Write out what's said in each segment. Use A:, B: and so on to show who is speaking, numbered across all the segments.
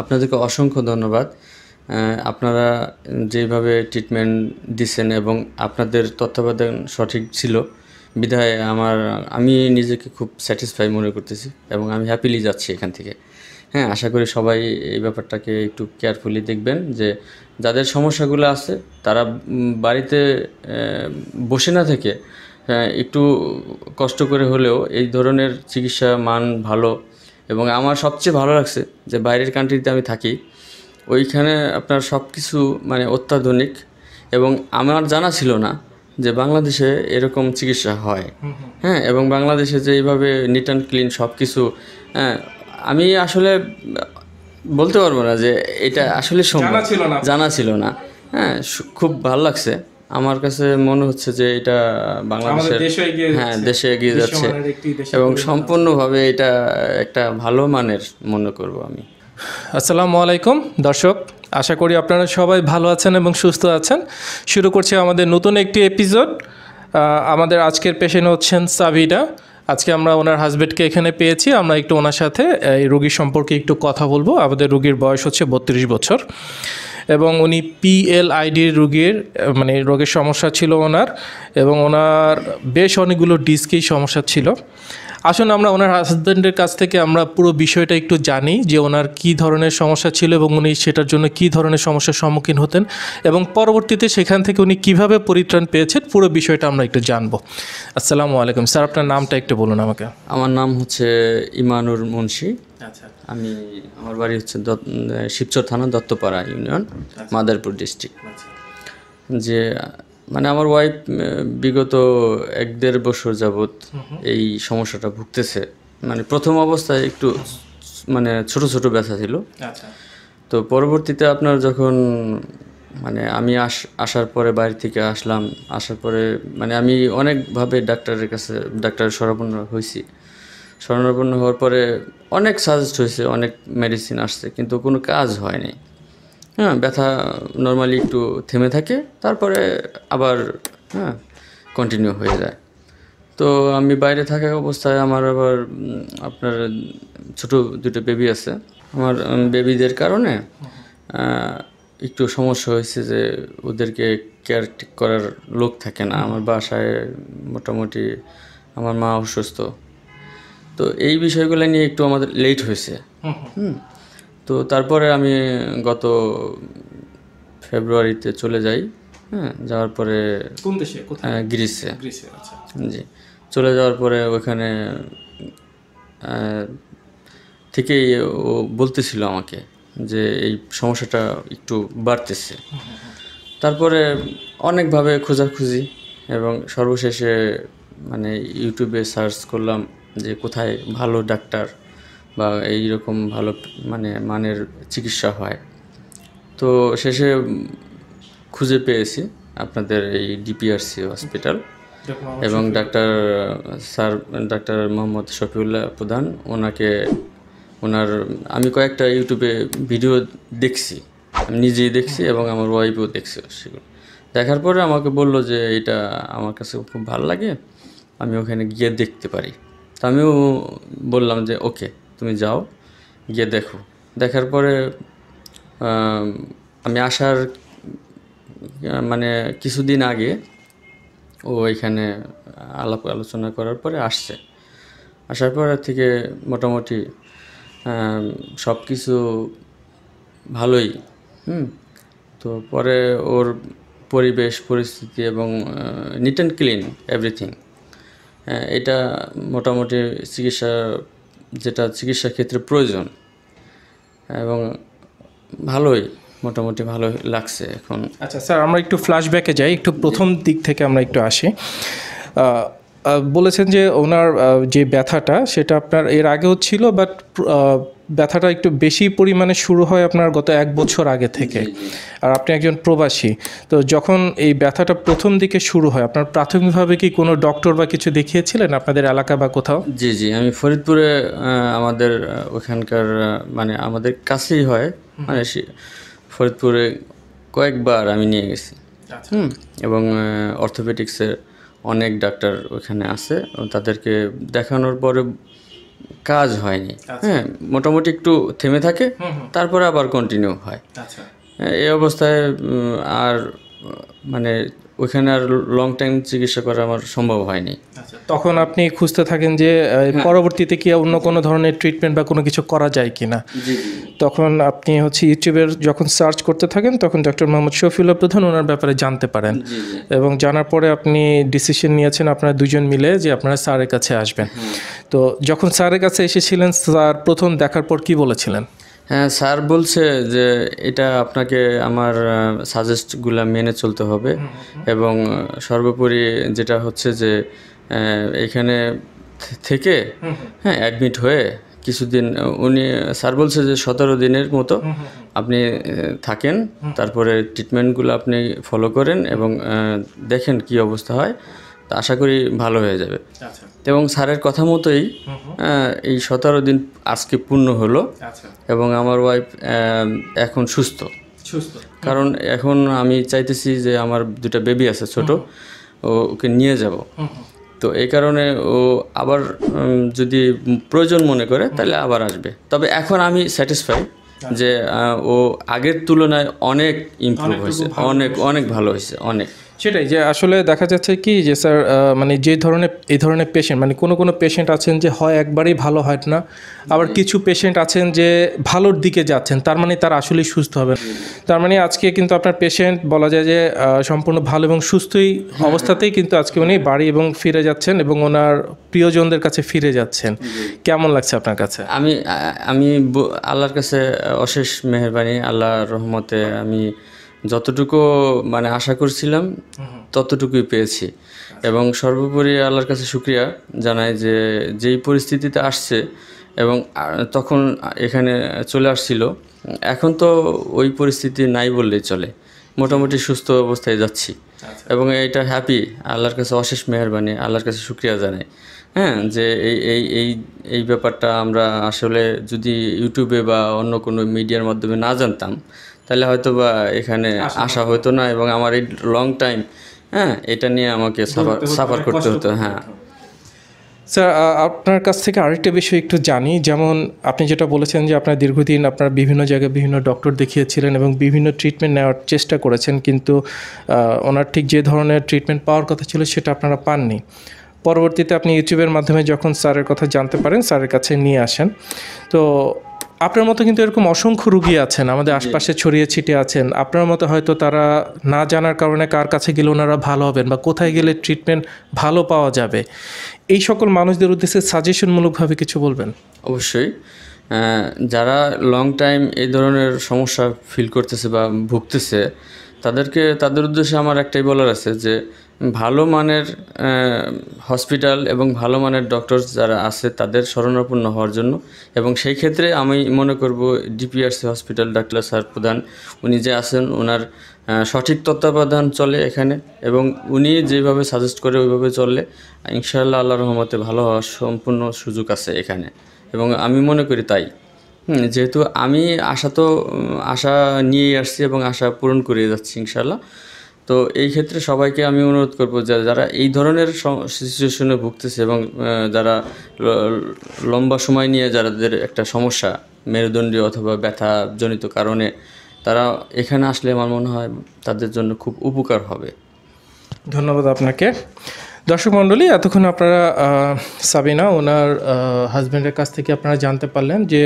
A: আপনাদেরকে অসংখ্য ধন্যবাদ আপনারা যেভাবে ট্রিটমেন্ট দিচ্ছেন এবং আপনাদের তত্ত্বাবধান সঠিক ছিল বিধায় আমার আমি নিজেকে খুব স্যাটিসফাই মনে করতেছি এবং আমি হ্যাপিলি যাচ্ছি এখান থেকে হ্যাঁ আশা করি সবাই এই ব্যাপারটাকে একটু কেয়ারফুলি দেখবেন যে যাদের সমস্যাগুলো আছে তারা বাড়িতে বসে না থেকে একটু কষ্ট করে হলেও এই ধরনের চিকিৎসা মান ভালো এবং আমার সবচেয়ে ভালো লাগছে যে বাইরের কান্ট্রিতে আমি থাকি ওইখানে আপনার সব কিছু মানে অত্যাধুনিক এবং আমার জানা ছিল না যে বাংলাদেশে এরকম চিকিৎসা হয় হ্যাঁ এবং বাংলাদেশে যে এইভাবে নিট অ্যান্ড ক্লিন সব কিছু হ্যাঁ আমি আসলে বলতে পারবো না যে এটা আসলে সম্ভব জানা ছিল না হ্যাঁ খুব ভালো লাগছে আমার কাছে মনে হচ্ছে যে এটা বাংলাদেশের হ্যাঁ দেশে এগিয়ে হ্যাঁ, যাচ্ছে এবং সম্পূর্ণভাবে এটা একটা ভালো মানের মনে করব আমি
B: আসসালামু আলাইকুম দর্শক আশা করি আপনারা সবাই ভালো আছেন এবং সুস্থ আছেন শুরু করছি আমাদের নতুন একটি এপিসোড আমাদের আজকের পেশেন্ট হচ্ছেন সাবিডা আজকে আমরা ওনার হাজব্যান্ডকে এখানে পেয়েছি আমরা একটু ওনার সাথে এই রুগীর সম্পর্কে একটু কথা বলবো আমাদের রুগীর বয়স হচ্ছে বত্রিশ বছর এবং উনি পিএলআইডির রোগীর মানে রোগের সমস্যা ছিল ওনার এবং ওনার বেশ অনেকগুলো ডিস্কেই সমস্যা ছিল আসুন আমরা ওনার হাসব্যান্ডের কাছ থেকে আমরা পুরো বিষয়টা একটু জানি যে ওনার কি ধরনের সমস্যা ছিল এবং উনি সেটার জন্য কি ধরনের সমস্যার সম্মুখীন হতেন এবং পরবর্তীতে সেখান থেকে উনি কিভাবে পরিত্রাণ পেয়েছেন পুরো বিষয়টা আমরা একটু জানবো আসসালামু আলাইকুম স্যার আপনার নামটা একটু বলুন আমাকে
A: আমার নাম হচ্ছে ইমানুর মুন্সি আচ্ছা আমি আমার বাড়ি হচ্ছে শিবচর থানা দত্তপাড়া ইউনিয়ন আচ্ছা। মাদারপুর ডিস্ট্রিক্ট আচ্ছা। যে মানে আমার ওয়াইফ বিগত এক দেড় বছর যাবৎ এই সমস্যাটা ভুগতেছে মানে প্রথম অবস্থায় একটু মানে ছোট ছোট ব্যথা ছিল আচ্ছা। তো পরবর্তীতে আপনার যখন মানে আমি আস আসার পরে বাইরে থেকে আসলাম আসার পরে মানে আমি অনেকভাবে ডাক্তারের কাছে ডাক্তারের শরণাপন্ন হয়েছি শরণাপন্ন হওয়ার পরে অনেক সাজেস্ট হয়েছে অনেক মেডিসিন আসছে কিন্তু কোনো কাজ হয়নি হ্যাঁ ব্যথা নর্মালি একটু থেমে থাকে তারপরে আবার হ্যাঁ কন্টিনিউ হয়ে যায় তো আমি বাইরে থাকা অবস্থায় আমার আবার আপনার ছোটো দুটো বেবি আছে আমার বেবিদের কারণে একটু সমস্যা হয়েছে যে ওদেরকে কেয়ার ঠিক করার লোক থাকে না আমার বাসায় মোটামুটি আমার মা অসুস্থ তো এই বিষয়গুলো নিয়ে একটু আমাদের লেট হয়েছে হুম তো তারপরে আমি গত ফেব্রুয়ারিতে চলে যাই হ্যাঁ যাওয়ার পরে কোন দেশে হ্যাঁ, গ্রিসে গ্রিসে আচ্ছা জি চলে যাওয়ার পরে ওখানে থেকেই ও বলতেছিল আমাকে যে এই সমস্যাটা একটু বাড়তেছে তারপরে অনেকভাবে খোঁজাখুঁজি এবং সর্বশেষে মানে ইউটিউবে সার্চ করলাম যে কোথায় ভালো ডাক্তার বা এই রকম ভালো মানে মানের চিকিৎসা হয় তো শেষে খুঁজে পেয়েছি আপনাদের এই ডিপিআরসি হসপিটাল এবং doctor sir doctor Mohammad Shafiullah Pradhan ওনাকে ওনার আমি কয়েকটা ইউটিউবে ভিডিও দেখছি আমি নিজেই দেখছি হ্যাঁ। এবং আমার ওয়াইফও দেখছি সেগুলো দেখার পরে আমাকে বলল যে এটা আমার কাছে খুব ভালো লাগে আমি ওখানে গিয়ে দেখতে পারি তো আমিও বললাম যে ওকে তুমি যাও গিয়ে দেখো দেখার পরে আমি আসার মানে কিছুদিন আগে ও এখানে আলাপ আলোচনা করার পরে আসছে আসার পর থেকে মোটামুটি সব কিছু ভালোই হুম তো পরে ওর পরিবেশ পরিস্থিতি এবং নিট অ্যান্ড ক্লিন এভরিথিং এটা মোটামুটি চিকিৎসা যেটা চিকিৎসা ক্ষেত্রে প্রয়োজন এবং ভালোই মোটামুটি ভালো লাগছে এখন আচ্ছা স্যার আমরা একটু ফ্ল্যাশব্যাকে যাই
B: একটু প্রথম দিক থেকে আমরা একটু আসি বলেছেন যে ওনার যে ব্যথাটা সেটা আপনার এর আগেও ছিল বাট ব্যথাটা একটু বেশি পরিমাণে শুরু হয় আপনার গত এক বছর আগে থেকে আর আপনি একজন প্রবাসী তো যখন এই ব্যথাটা প্রথম দিকে শুরু হয় আপনার প্রাথমিকভাবে কি কোনো ডক্টর বা কিছু দেখিয়েছিলেন আপনাদের এলাকা বা কোথাও
A: জি জি আমি ফরিদপুরে আমাদের ওখানকার মানে আমাদের কাছেই হয় মানে ফরিদপুরে কয়েকবার আমি নিয়ে গেছি আচ্ছা। হুম এবং অর্থোপেডিক্সের অনেক ডাক্তার ওখানে আছে তাদেরকে দেখানোর পরে কাজ হয়নি আচ্ছা। হ্যাঁ মোটামুটি একটু থেমে থাকে তারপরে আবার কন্টিনিউ হয় আচ্ছা। হ্যাঁ, এই অবস্থায় আর মানে ওইখানে আর লং টাইম চিকিৎসা করা আমার সম্ভব হয়নি
B: আচ্ছা, তখন আপনি খুঁজতে থাকেন যে হ্যাঁ। পরবর্তীতে কি অন্য কোনো ধরনের ট্রিটমেন্ট বা কোনো কিছু করা যায় কি না তখন আপনি হচ্ছে ইউটিউবের যখন সার্চ করতে থাকেন তখন ডক্টর মোহাম্মদ শফিউল্লা প্রধান ওনার ব্যাপারে জানতে পারেন এবং জানার পরে আপনি ডিসিশন নিয়েছেন আপনারা দুজন মিলে যে আপনারা স্যারের কাছে আসবেন হ্যাঁ।
A: তো যখন স্যারের কাছে এসেছিলেন স্যার প্রথম দেখার পর কি বলেছিলেন হ্যাঁ স্যার বলছে যে এটা আপনাকে আমার সাজেস্টগুলো মেনে চলতে হবে এবং সর্বোপরি যেটা হচ্ছে যে এখানে থেকে হ্যাঁ অ্যাডমিট হয়ে কিছুদিন উনি স্যার বলছে যে সতেরো দিনের মতো আপনি থাকেন তারপরে ট্রিটমেন্টগুলো আপনি ফলো করেন এবং দেখেন কি অবস্থা হয় তো আশা করি ভালো হয়ে যাবে আচ্ছা। এবং স্যারের কথা মতোই এই সতেরো দিন আজকে পূর্ণ হলো আচ্ছা। এবং আমার ওয়াইফ এখন সুস্থ কারণ এখন আমি চাইতেছি যে আমার দুটা বেবি আছে ছোট ওকে নিয়ে যাব তো এই কারণে ও আবার যদি প্রয়োজন মনে করে তাহলে আবার আসবে তবে এখন আমি স্যাটিসফাই আচ্ছা। যে ও আগের তুলনায় অনেক ইমপ্রুভ হয়েছে অনেক অনেক ভালো হয়েছে অনেক
B: সেটাই যে আসলে দেখা যাচ্ছে কি যে স্যার মানে যে ধরনের এই ধরনের পেশেন্ট মানে কোনো কোনো পেশেন্ট আছেন যে হয় একবারেই ভালো হয় না আবার কিছু পেশেন্ট আছেন যে ভালোর দিকে যাচ্ছেন তার মানে তার আসলেই সুস্থ হবে তার মানে আজকে কিন্তু আপনার পেশেন্ট বলা যায় যে সম্পূর্ণ ভালো এবং সুস্থই হ্যাঁ, হ্যাঁ। অবস্থাতেই কিন্তু আজকে উনি বাড়ি এবং ফিরে যাচ্ছেন এবং ওনার প্রিয়জনদের কাছে ফিরে
A: যাচ্ছেন কেমন লাগছে আপনার কাছে আমি আমি আল্লাহর কাছে অশেষ মেহরবানি আল্লাহর রহমতে আমি যতটুকু মানে আশা করছিলাম ততটুকুই পেয়েছি এবং সর্বোপরি আল্লাহর কাছে শুক্রিয়া জানাই যে যেই পরিস্থিতিতে আসছে এবং তখন এখানে চলে আসছিল এখন তো ওই পরিস্থিতি নাই বললেই চলে মোটামুটি সুস্থ অবস্থায় যাচ্ছি আচ্ছা। এবং এটা হ্যাপি আল্লাহর কাছে অশেষ মেহরবানি আল্লাহর কাছে শুক্রিয়া জানাই হ্যাঁ যে এই এই এই এই ব্যাপারটা আমরা আসলে যদি ইউটিউবে বা অন্য কোনো মিডিয়ার মাধ্যমে না জানতাম তাহলে হয়তো বা এখানে আসা হতো না এবং আমার এই লং টাইম হ্যাঁ এটা নিয়ে আমাকে সাফার সাফার মানে করতে হতো হ্যাঁ স্যার
B: আপনার কাছ থেকে আরেকটা বিষয় একটু জানি যেমন আপনি যেটা বলেছেন যে আপনার দীর্ঘদিন আপনার বিভিন্ন জায়গায় বিভিন্ন ডক্টর দেখিয়েছিলেন এবং বিভিন্ন ট্রিটমেন্ট নেওয়ার চেষ্টা করেছেন কিন্তু ওনার ঠিক যে ধরনের ট্রিটমেন্ট পাওয়ার কথা ছিল সেটা আপনারা পাননি পরবর্তীতে আপনি ইউটিউবের মাধ্যমে যখন স্যারের কথা জানতে পারেন স্যারের কাছে নিয়ে আসেন তো আপনার মতো কিন্তু এরকম অসংখ্য রুগী আছেন আমাদের আশপাশে ছড়িয়ে ছিটে আছেন আপনার মতো হয়তো তারা না জানার কারণে কার কাছে গেলে ওনারা ভালো হবেন বা কোথায় গেলে ট্রিটমেন্ট ভালো পাওয়া যাবে এই সকল মানুষদের উদ্দেশ্যে সাজেশনমূলকভাবে কিছু বলবেন
A: অবশ্যই যারা লং টাইম এই ধরনের সমস্যা ফিল করতেছে বা ভুগতেছে তাদেরকে তাদের উদ্দেশ্যে আমার একটাই বলার আছে যে ভালো মানের হসপিটাল এবং ভালো মানের ডক্টর যারা আছে তাদের স্মরণাপন্ন হওয়ার জন্য এবং সেই ক্ষেত্রে আমি মনে করব ডিপিআরসি হসপিটাল ডাক্তার স্যার প্রধান উনি যে আছেন ওনার সঠিক তত্ত্বাবধান চলে এখানে এবং উনি যেভাবে সাজেস্ট করে ওইভাবে চললে ইনশাআল্লাহ আল্লাহ রহমতে ভালো হওয়ার সম্পূর্ণ সুযোগ আছে এখানে এবং আমি মনে করি তাই যেহেতু আমি আশা তো আশা নিয়েই আসছি এবং আশা পূরণ করে যাচ্ছি ইনশাআল্লাহ তো এই ক্ষেত্রে সবাইকে আমি অনুরোধ করব যে যারা এই ধরনের সিচুয়েশনে ভুগতেছে এবং যারা লম্বা সময় নিয়ে যাদের একটা সমস্যা মেরুদণ্ডীয় অথবা ব্যথাজনিত কারণে তারা এখানে আসলে আমার মনে হয় তাদের জন্য খুব উপকার হবে
B: ধন্যবাদ আপনাকে দর্শক মণ্ডলী এতক্ষণ আপনারা সাবিনা ওনার হাজব্যান্ডের কাছ থেকে আপনারা জানতে পারলেন যে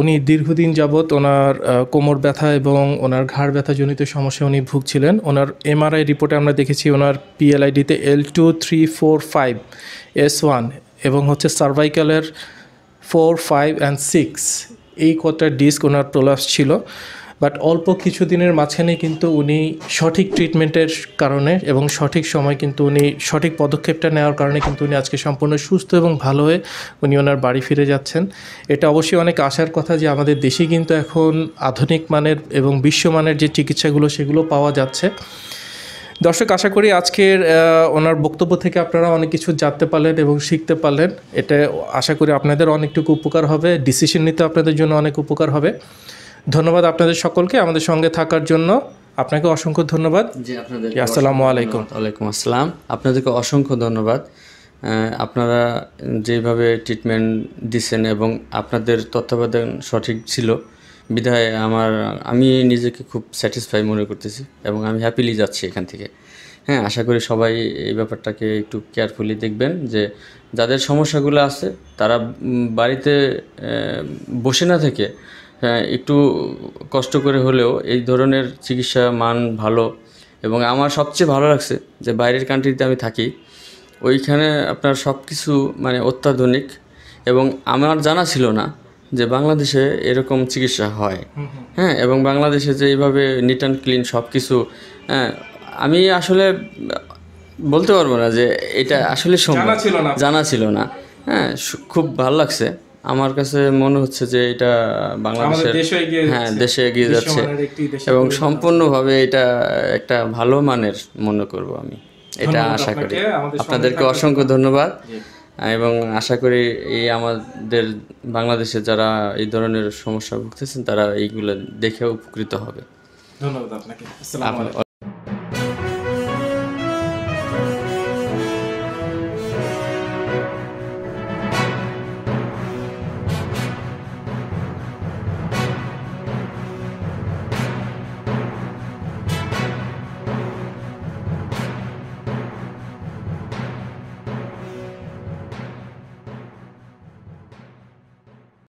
B: উনি দীর্ঘদিন যাবৎ ওনার কোমর ব্যথা এবং ওনার ঘাড় ব্যথাজনিত সমস্যা উনি ভুগছিলেন ওনার এমআরআই রিপোর্টে আমরা দেখেছি ওনার পিএলআইডিতে L two three four five S one এবং হচ্ছে সার্ভাইকালের ফোর ফাইভ অ্যান্ড সিক্স এই কটার ডিস্ক ওনার প্রলাপস ছিল বাট অল্প কিছুদিনের মাঝখানে কিন্তু উনি সঠিক ট্রিটমেন্টের কারণে এবং সঠিক সময় কিন্তু উনি সঠিক পদক্ষেপটা নেওয়ার কারণে কিন্তু উনি আজকে সম্পূর্ণ সুস্থ এবং ভালো হয়ে উনি ওনার বাড়ি ফিরে যাচ্ছেন এটা অবশ্যই অনেক আশার কথা যে আমাদের দেশে কিন্তু এখন আধুনিক মানের এবং বিশ্বমানের যে চিকিৎসাগুলো সেগুলো পাওয়া যাচ্ছে দর্শক আশা করি আজকের ওনার বক্তব্য থেকে আপনারা অনেক কিছু জানতে পারলেন এবং শিখতে পারলেন এটা আশা করি আপনাদের অনেকটুকু উপকার হবে ডিসিশন নিতে আপনাদের জন্য অনেক উপকার হবে ধন্যবাদ আপনাদের সকলকে আমাদের সঙ্গে থাকার জন্য আপনাকে অসংখ্য ধন্যবাদ
A: আসসালামু আলাইকুম ওয়ালাইকুম আসসালাম আপনাদেরকে অসংখ্য ধন্যবাদ আপনারা যেভাবে ট্রিটমেন্ট দিচ্ছেন এবং আপনাদের তত্ত্বাবধান সঠিক ছিল বিধায় আমার আমি নিজেকে খুব স্যাটিসফাই মনে করতেছি এবং আমি হ্যাপিলি যাচ্ছি এখান থেকে হ্যাঁ আশা করি সবাই এই ব্যাপারটাকে একটু কেয়ারফুলি দেখবেন যে যাদের সমস্যাগুলো আছে তারা বাড়িতে বসে না থেকে হ্যাঁ একটু কষ্ট করে হলেও এই ধরনের চিকিৎসা মান ভালো এবং আমার সবচেয়ে ভালো লাগছে যে বাইরের কান্ট্রিতে আমি থাকি ওইখানে আপনার সব কিছু মানে অত্যাধুনিক এবং আমার জানা ছিল না যে বাংলাদেশে এরকম চিকিৎসা হয় হ্যাঁ এবং বাংলাদেশে যে এইভাবে নিট অ্যান্ড ক্লিন সব কিছু হ্যাঁ আমি আসলে বলতে পারবো না যে এটা আসলে সম্ভব জানা ছিল না হ্যাঁ খুব ভালো লাগছে আমার কাছে মনে হচ্ছে যে এটা বাংলাদেশের হ্যাঁ দেশে এগিয়ে হ্যাঁ, যাচ্ছে এবং সম্পূর্ণভাবে এটা একটা ভালো মানের মনে করব আমি এটা আশা করি আপনাদেরকে অসংখ্য ধন্যবাদ এবং আশা করি এই আমাদের বাংলাদেশে যারা এই ধরনের সমস্যা ভুগতেছেন তারা এইগুলো দেখে উপকৃত হবে
B: ধন্যবাদ আপনাকে